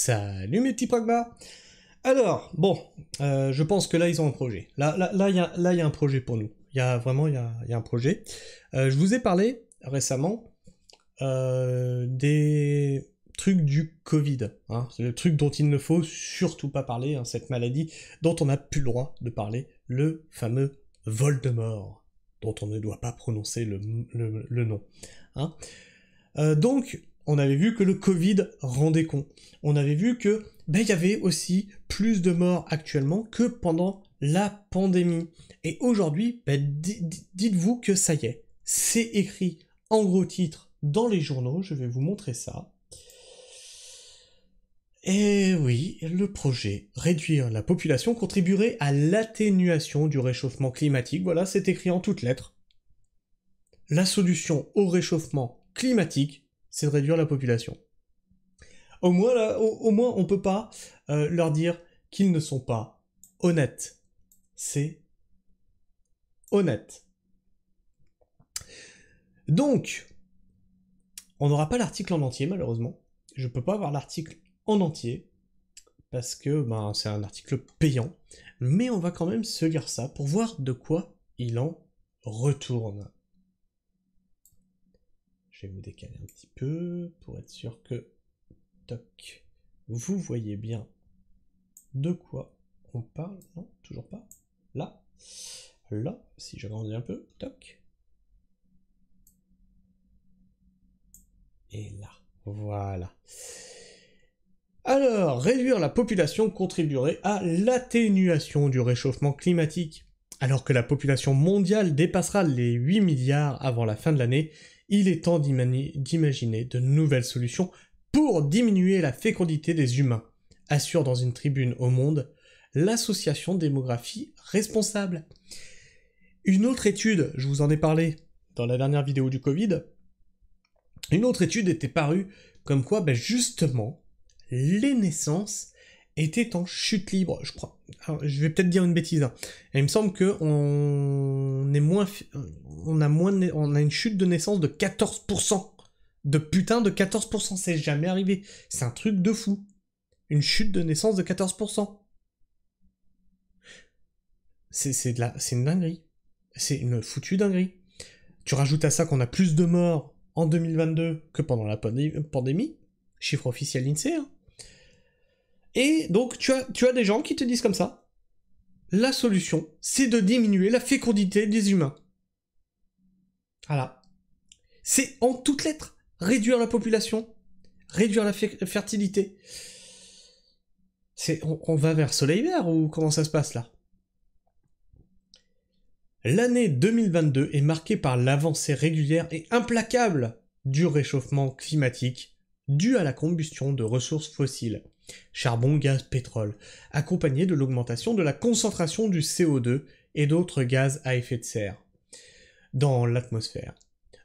Salut mes petits Pogba Alors, bon, euh, je pense que là ils ont un projet. Là, là, là, il y a, un projet pour nous. Il y a vraiment, il y un projet. Euh, je vous ai parlé récemment euh, des trucs du Covid. Hein. C'est le truc dont il ne faut surtout pas parler, hein, cette maladie dont on n'a plus le droit de parler, le fameux Voldemort, dont on ne doit pas prononcer le, nom. Hein. donc, on avait vu que le Covid rendait con. On avait vu que ben, il y avait aussi plus de morts actuellement que pendant la pandémie. Et aujourd'hui, ben, dites-vous que ça y est, c'est écrit en gros titre dans les journaux, je vais vous montrer ça. Et oui, le projet Réduire la population contribuerait à l'atténuation du réchauffement climatique, voilà, c'est écrit en toutes lettres. La solution au réchauffement climatique c'est de réduire la population. Au moins, au, moins on ne peut pas euh, leur dire qu'ils ne sont pas honnêtes. C'est honnête. Donc, on n'aura pas l'article en entier, malheureusement. Je ne peux pas avoir l'article en entier, parce que ben, c'est un article payant. Mais on va quand même se lire ça pour voir de quoi il en retourne. Je vais vous décaler un petit peu pour être sûr que toc, vous voyez bien de quoi on parle. Non, toujours pas. Là, là, si je grandis un peu, toc. Et là, voilà. Alors, réduire la population contribuerait à l'atténuation du réchauffement climatique. Alors que la population mondiale dépassera les 8 milliards avant la fin de l'année, il est temps d'imaginer de nouvelles solutions pour diminuer la fécondité des humains, assure dans une tribune au Monde l'association démographie responsable. Une autre étude, je vous en ai parlé dans la dernière vidéo du Covid, une autre étude était parue comme quoi, ben justement, les naissances était en chute libre, je crois. je vais peut-être dire une bêtise. Hein. il me semble qu'on on est moins, on a moins, on a une chute de naissance de 14%. De putain de 14%, c'est jamais arrivé. C'est un truc de fou. Une chute de naissance de 14%. C'est de la, c'est une dinguerie. C'est une foutue dinguerie. Tu rajoutes à ça qu'on a plus de morts en 2022 que pendant la pandémie, chiffre officiel INSEE. Hein. Et donc tu as, des gens qui te disent comme ça, la solution, c'est de diminuer la fécondité des humains. Voilà. C'est en toutes lettres, réduire la population, réduire la fertilité. C'est, on, on, va vers soleil vert ou comment ça se passe là L'année 2022 est marquée par l'avancée régulière et implacable du réchauffement climatique dû à la combustion de ressources fossiles charbon, gaz, pétrole, accompagné de l'augmentation de la concentration du CO2 et d'autres gaz à effet de serre dans l'atmosphère.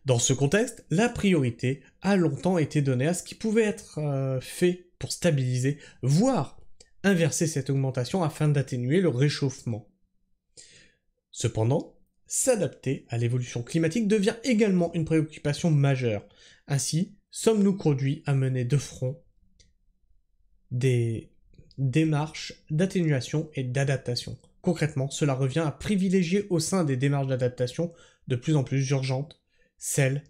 Dans ce contexte, la priorité a longtemps été donnée à ce qui pouvait être euh, fait pour stabiliser, voire inverser cette augmentation afin d'atténuer le réchauffement. Cependant, s'adapter à l'évolution climatique devient également une préoccupation majeure. Ainsi, sommes-nous conduits à mener de front des démarches d'atténuation et d'adaptation. Concrètement, cela revient à privilégier au sein des démarches d'adaptation de plus en plus urgentes celles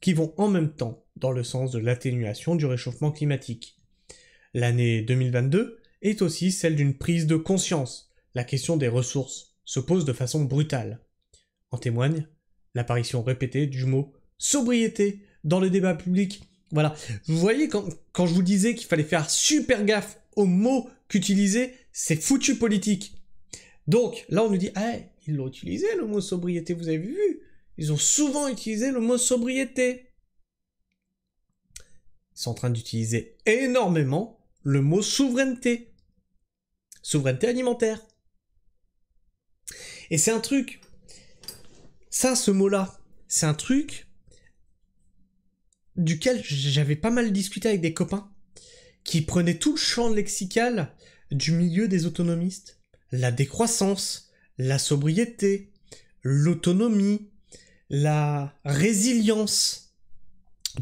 qui vont en même temps dans le sens de l'atténuation du réchauffement climatique. L'année 2022 est aussi celle d'une prise de conscience. La question des ressources se pose de façon brutale. En témoigne l'apparition répétée du mot sobriété dans le débat public voilà. Vous voyez, quand, je vous disais qu'il fallait faire super gaffe aux mots qu'utiliser, c'est foutu politique. Donc, là, on nous dit, ils l'ont utilisé, le mot sobriété, vous avez vu Ils ont souvent utilisé le mot sobriété. Ils sont en train d'utiliser énormément le mot souveraineté. Souveraineté alimentaire. Et c'est un truc. Ça, ce mot-là, c'est un truc duquel j'avais pas mal discuté avec des copains qui prenaient tout le champ lexical du milieu des autonomistes. La décroissance, la sobriété, l'autonomie, la résilience.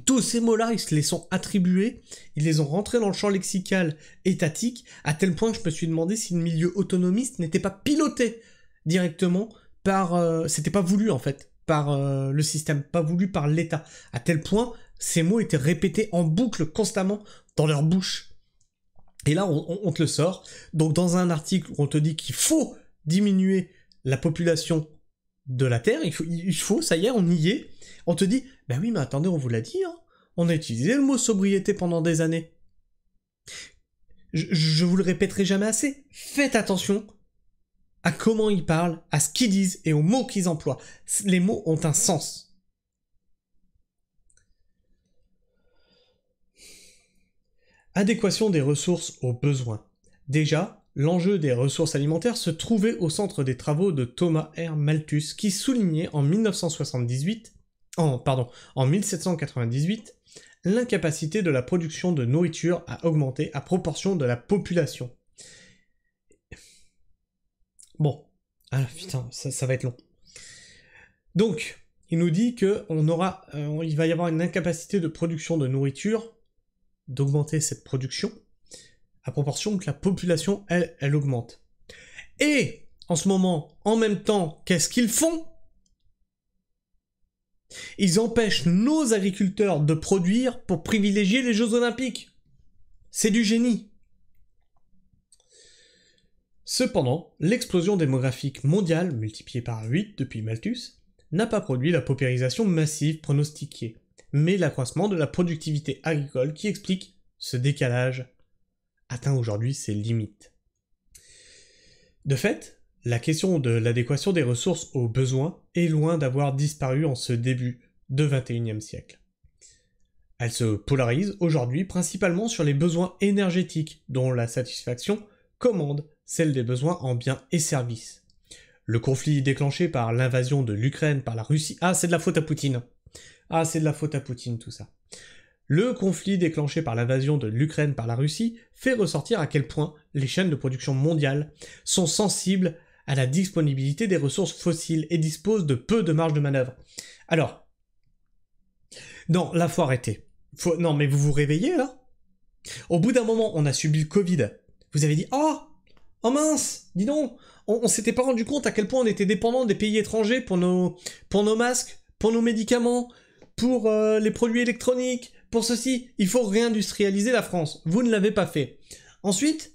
Tous ces mots-là, ils se les sont attribués, ils les ont rentrés dans le champ lexical étatique, à tel point que je me suis demandé si le milieu autonomiste n'était pas piloté directement par... Euh, c'était pas voulu en fait, par euh, le système, pas voulu par l'État, à tel point ces mots étaient répétés en boucle constamment dans leur bouche. Et là, on, te le sort. Donc, dans un article où on te dit qu'il faut diminuer la population de la Terre, il faut, il faut, ça y est, on y est. On te dit, ben oui, mais attendez, on vous l'a dit, hein. on a utilisé le mot sobriété pendant des années. Je, je vous le répéterai jamais assez. Faites attention à comment ils parlent, à ce qu'ils disent et aux mots qu'ils emploient. Les mots ont un sens. Adéquation des ressources aux besoins. Déjà, l'enjeu des ressources alimentaires se trouvait au centre des travaux de Thomas R. Malthus qui soulignait en 1978, en, 1798 l'incapacité de la production de nourriture à augmenter à proportion de la population. Bon, ah putain, ça, va être long. Donc, il nous dit que on aura, euh, il va y avoir une incapacité de production de nourriture d'augmenter cette production à proportion que la population, elle, elle augmente. Et en ce moment, en même temps, qu'est-ce qu'ils font Ils empêchent nos agriculteurs de produire pour privilégier les Jeux olympiques. C'est du génie. Cependant, l'explosion démographique mondiale, multipliée par 8 depuis Malthus, n'a pas produit la paupérisation massive pronostiquée mais l'accroissement de la productivité agricole qui explique ce décalage atteint aujourd'hui ses limites. De fait, la question de l'adéquation des ressources aux besoins est loin d'avoir disparu en ce début de XXIe siècle. Elle se polarise aujourd'hui principalement sur les besoins énergétiques dont la satisfaction commande celle des besoins en biens et services. Le conflit déclenché par l'invasion de l'Ukraine par la Russie, ah c'est de la faute à Poutine. Ah, c'est de la faute à Poutine tout ça. Le conflit déclenché par l'invasion de l'Ukraine par la Russie fait ressortir à quel point les chaînes de production mondiales sont sensibles à la disponibilité des ressources fossiles et disposent de peu de marge de manœuvre. Alors, non, la faut arrêter. Non, mais vous vous réveillez là Au bout d'un moment, on a subi le Covid. Vous avez dit oh, oh mince, dis donc, on, on s'était pas rendu compte à quel point on était dépendant des pays étrangers pour pour nos masques, pour nos médicaments, pour euh, les produits électroniques, pour ceci. Il faut réindustrialiser la France. Vous ne l'avez pas fait. Ensuite,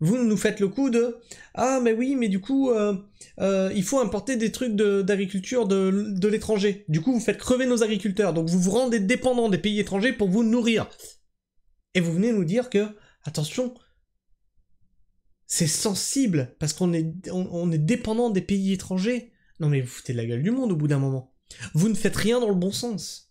vous nous faites le coup de ah mais oui mais du coup euh, euh, il faut importer des trucs d'agriculture de, l'étranger du coup vous faites crever nos agriculteurs donc vous vous rendez dépendants des pays étrangers pour vous nourrir et vous venez nous dire que attention c'est sensible parce qu'on est on, est dépendant des pays étrangers non mais vous foutez de la gueule du monde au bout d'un moment vous ne faites rien dans le bon sens.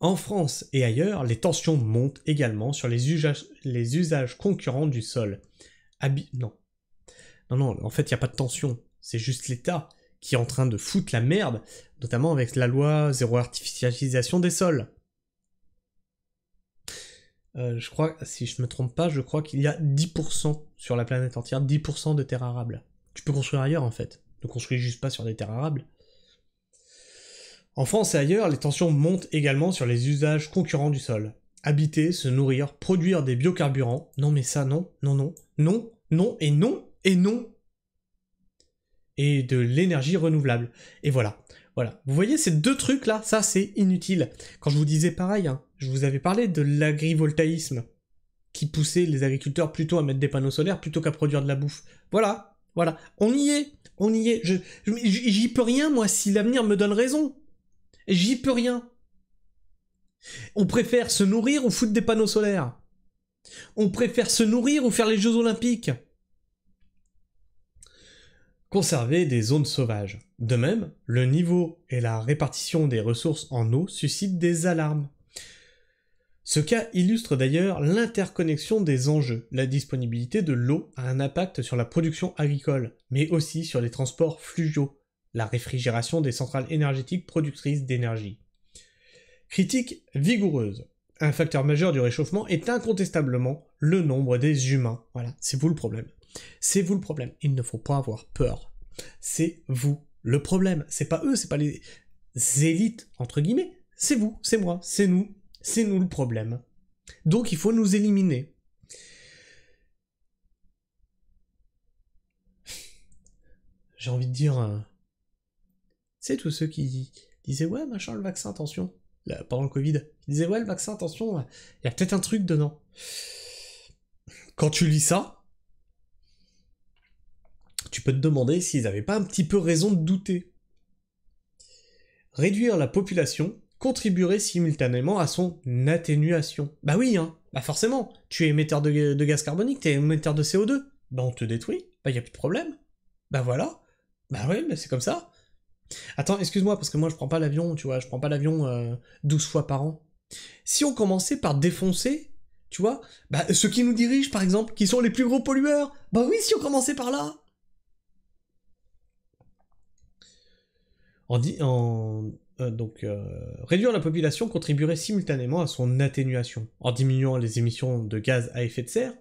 En France et ailleurs, les tensions montent également sur les usages, concurrents du sol. non. Non, non, en fait, il n'y a pas de tension. C'est juste l'État qui est en train de foutre la merde, notamment avec la loi zéro artificialisation des sols. Euh, je crois, si je me trompe pas, je crois qu'il y a 10% sur la planète entière, 10% de terres arables. Tu peux construire ailleurs en fait. Ne construis juste pas sur des terres arables. En France et ailleurs, les tensions montent également sur les usages concurrents du sol. Habiter, se nourrir, produire des biocarburants. Non mais ça, non, non, non, non, non et non et non. Et de l'énergie renouvelable. Et voilà. Voilà. Vous voyez ces deux trucs là, ça c'est inutile. Quand je vous disais pareil, hein, je vous avais parlé de l'agrivoltaïsme qui poussait les agriculteurs plutôt à mettre des panneaux solaires plutôt qu'à produire de la bouffe. Voilà, voilà, on y est, on y est. Je, j'y peux rien moi si l'avenir me donne raison. J'y peux rien. On préfère se nourrir ou foutre des panneaux solaires. On préfère se nourrir ou faire les Jeux Olympiques. Conserver des zones sauvages. De même, le niveau et la répartition des ressources en eau suscitent des alarmes. Ce cas illustre d'ailleurs l'interconnexion des enjeux. La disponibilité de l'eau a un impact sur la production agricole, mais aussi sur les transports fluviaux, la réfrigération des centrales énergétiques productrices d'énergie. Critique vigoureuse. Un facteur majeur du réchauffement est incontestablement le nombre des humains. Voilà, c'est vous le problème. C'est vous le problème. Il ne faut pas avoir peur. C'est vous le problème. C'est pas eux, c'est pas les élites, entre guillemets. C'est vous, c'est moi, c'est nous. C'est nous le problème. Donc il faut nous éliminer. J'ai envie de dire, tous ceux qui disaient ouais, machin, le vaccin, attention, là, pendant le Covid, ils disaient ouais, le vaccin, attention, il y a peut-être un truc dedans. Quand tu lis ça, tu peux te demander s'ils n'avaient pas un petit peu raison de douter. Réduire la population contribuerait simultanément à son atténuation. Bah oui, hein. bah forcément, tu es émetteur de, gaz carbonique, tu es émetteur de CO2, bah on te détruit, bah y a plus de problème, bah voilà, bah oui, mais bah c'est comme ça. Attends, excuse-moi, parce que moi je prends pas l'avion, tu vois, je prends pas l'avion 12 euh, fois par an. Si on commençait par défoncer, tu vois, bah, ceux qui nous dirigent par exemple, qui sont les plus gros pollueurs, bah oui, si on commençait par là En, dit, en euh, donc, euh, réduire la population contribuerait simultanément à son atténuation, en diminuant les émissions de gaz à effet de serre,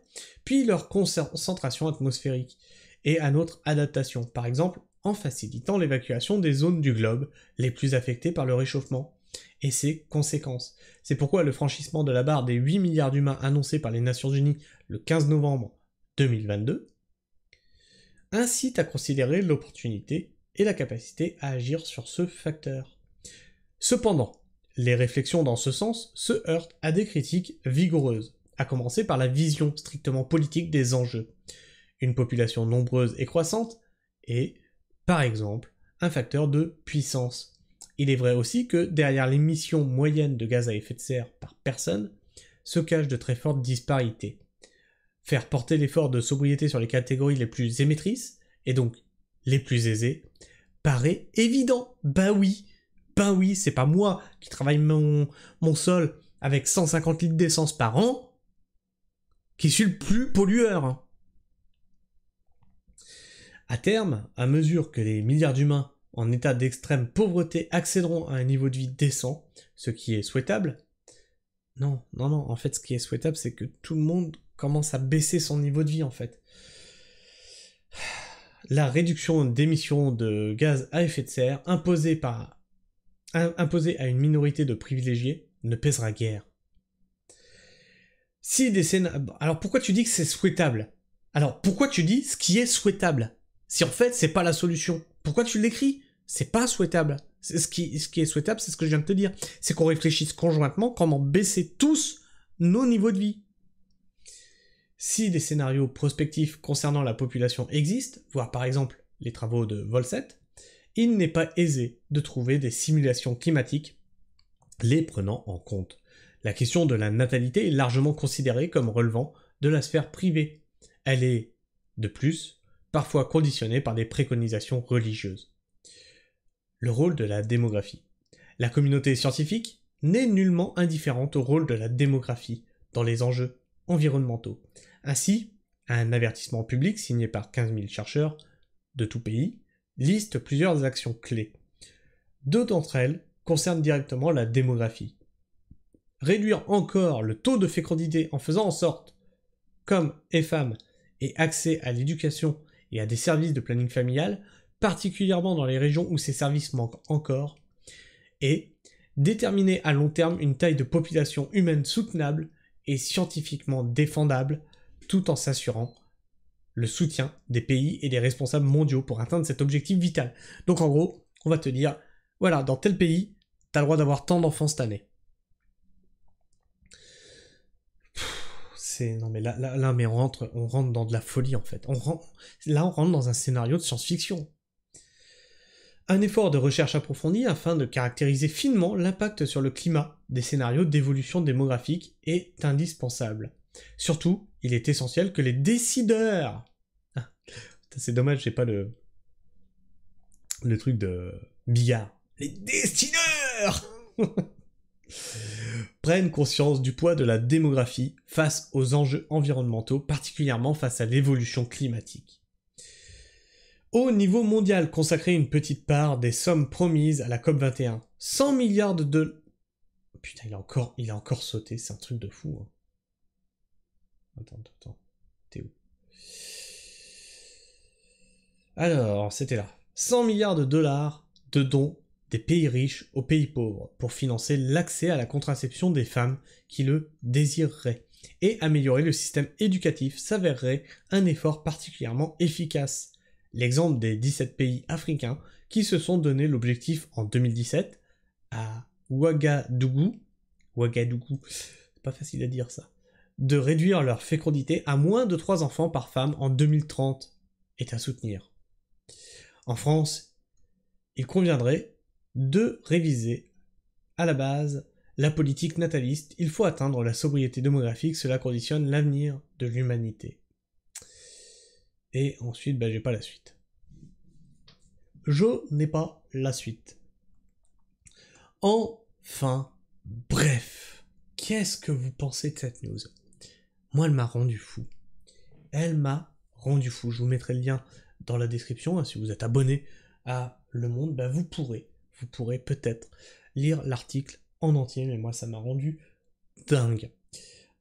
puis leur concentration atmosphérique, et à notre adaptation, par exemple en facilitant l'évacuation des zones du globe les plus affectées par le réchauffement et ses conséquences. C'est pourquoi le franchissement de la barre des 8 milliards d'humains annoncé par les Nations Unies le 15 novembre 2022 incite à considérer l'opportunité et la capacité à agir sur ce facteur. Cependant, les réflexions dans ce sens se heurtent à des critiques vigoureuses, à commencer par la vision strictement politique des enjeux. Une population nombreuse et croissante est par exemple un facteur de puissance. Il est vrai aussi que derrière l'émission moyenne de gaz à effet de serre par personne se cachent de très fortes disparités. Faire porter l'effort de sobriété sur les catégories les plus émettrices, et donc les plus aisées, paraît évident. Bah oui, ben oui, c'est pas moi qui travaille mon, mon sol avec 150 litres d'essence par an qui suis le plus pollueur. Hein. À terme, à mesure que les milliards d'humains en état d'extrême pauvreté accéderont à un niveau de vie décent, ce qui est souhaitable, non, non, non, en fait ce qui est souhaitable c'est que tout le monde commence à baisser son niveau de vie en fait. La réduction d'émissions de gaz à effet de serre imposée, par, imposée à une minorité de privilégiés ne pèsera guère. Si des Alors pourquoi tu dis que c'est souhaitable Alors pourquoi tu dis ce qui est souhaitable si en fait c'est pas la solution, pourquoi tu l'écris C'est pas souhaitable. Ce qui, ce qui est souhaitable, c'est ce que je viens de te dire. C'est qu'on réfléchisse conjointement comment baisser tous nos niveaux de vie. Si des scénarios prospectifs concernant la population existent, voire par exemple les travaux de Volset, il n'est pas aisé de trouver des simulations climatiques les prenant en compte. La question de la natalité est largement considérée comme relevant de la sphère privée. Elle est, de plus, parfois conditionné par des préconisations religieuses. Le rôle de la démographie. La communauté scientifique n'est nullement indifférente au rôle de la démographie dans les enjeux environnementaux. Ainsi, un avertissement public signé par 15 000 chercheurs de tout pays liste plusieurs actions clés. Deux d'entre elles concernent directement la démographie. Réduire encore le taux de fécondité en faisant en sorte qu'hommes et femmes aient accès à l'éducation et à des services de planning familial, particulièrement dans les régions où ces services manquent encore, et déterminer à long terme une taille de population humaine soutenable et scientifiquement défendable, tout en s'assurant le soutien des pays et des responsables mondiaux pour atteindre cet objectif vital. Donc en gros, on va te dire, voilà, dans tel pays, t'as le droit d'avoir tant d'enfants cette année. non mais là, mais on rentre on rentre dans de la folie en fait. On là on rentre dans un scénario de science-fiction. Un effort de recherche approfondie afin de caractériser finement l'impact sur le climat des scénarios d'évolution démographique est indispensable. Surtout, il est essentiel que les décideurs ah, c'est dommage, j'ai pas le le truc de billard. Les décideurs prennent conscience du poids de la démographie face aux enjeux environnementaux, particulièrement face à l'évolution climatique. Au niveau mondial, consacrer une petite part des sommes promises à la COP21, 100 milliards de... Putain, il a encore, il a encore sauté, c'est un truc de fou. Hein. Attends, Attends, attends, t'es où Alors, c'était là. 100 milliards de dollars de dons des pays riches aux pays pauvres pour financer l'accès à la contraception des femmes qui le désireraient. Et améliorer le système éducatif s'avérerait un effort particulièrement efficace. L'exemple des 17 pays africains qui se sont donné l'objectif en 2017 à Ouagadougou, Ouagadougou, c'est pas facile à dire ça, de réduire leur fécondité à moins de 3 enfants par femme en 2030 est à soutenir. En France, il conviendrait de réviser à la base la politique nataliste. Il faut atteindre la sobriété démographique, cela conditionne l'avenir de l'humanité. Et ensuite, ben, j'ai pas la suite. Je n'ai pas la suite. Enfin, bref, qu'est-ce que vous pensez de cette news Moi, elle m'a rendu fou. Elle m'a rendu fou. Je vous mettrai le lien dans la description. Hein, si vous êtes abonné à Le Monde, bah, vous pourrez vous pourrez peut-être lire l'article en entier, mais moi ça m'a rendu dingue.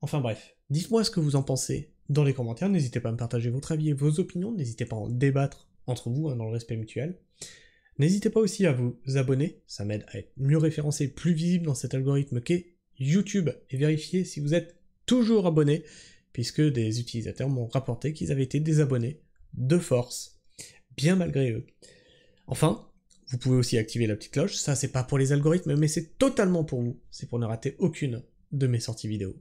Enfin bref, dites-moi ce que vous en pensez dans les commentaires, n'hésitez pas à me partager votre avis et vos opinions, n'hésitez pas à en débattre entre vous hein, dans le respect mutuel. N'hésitez pas aussi à vous abonner, ça m'aide à être mieux référencé, plus visible dans cet algorithme qu'est YouTube, et vérifiez si vous êtes toujours abonné, puisque des utilisateurs m'ont rapporté qu'ils avaient été désabonnés de force, bien malgré eux. Enfin, vous pouvez aussi activer la petite cloche, ça c'est pas pour les algorithmes, mais c'est totalement pour vous, c'est pour ne rater aucune de mes sorties vidéo.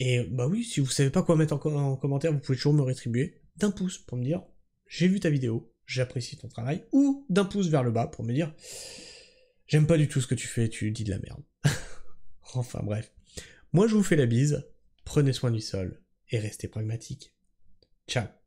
Et bah oui, si vous savez pas quoi mettre en, commentaire, vous pouvez toujours me rétribuer d'un pouce pour me dire j'ai vu ta vidéo, j'apprécie ton travail, ou d'un pouce vers le bas pour me dire j'aime pas du tout ce que tu fais, tu dis de la merde. enfin bref. Moi je vous fais la bise, prenez soin du sol et restez pragmatique. Ciao